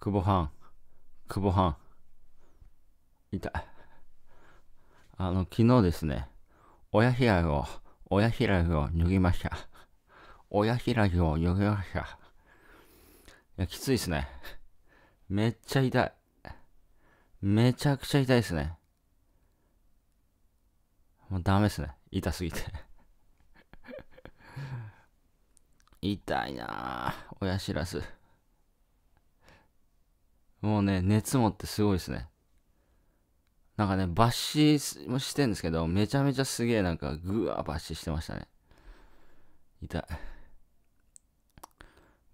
久保半久保痛いた。あの、昨日ですね、親平らを、親平らを脱ぎました。親平らを脱ぎました。いや、きついですね。めっちゃ痛い。めちゃくちゃ痛いですね。もうダメですね。痛すぎて 痛いなぁ。親知らず。もうね、熱持ってすごいですね。なんかね、抜歯もしてんですけど、めちゃめちゃすげえなんか、ぐわ抜歯してましたね。痛い。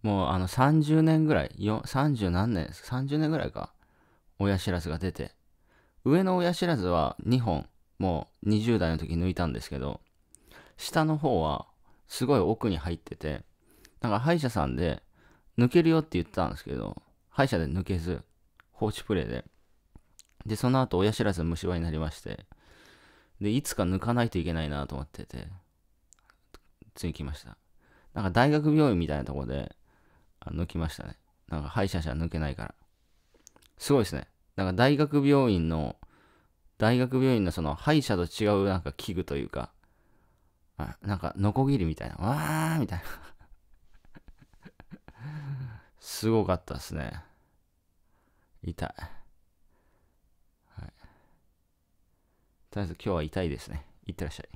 もうあの30年ぐらい、30何年 ?30 年ぐらいか。親知らずが出て。上の親知らずは2本、もう20代の時抜いたんですけど、下の方はすごい奥に入ってて、なんか歯医者さんで抜けるよって言ってたんですけど、歯医者で抜けず、放置プレイで。で、その後、親知らず虫歯になりまして、で、いつか抜かないといけないなと思ってて、つい来ました。なんか大学病院みたいなとこで、あ抜きましたね。なんか歯医者じゃ抜けないから。すごいですね。なんか大学病院の、大学病院のその歯医者と違うなんか器具というか、なんかノコギリみたいな、わーみたいな。すごかったですね。痛い。はい。とりあえず今日は痛いですね。いってらっしゃい。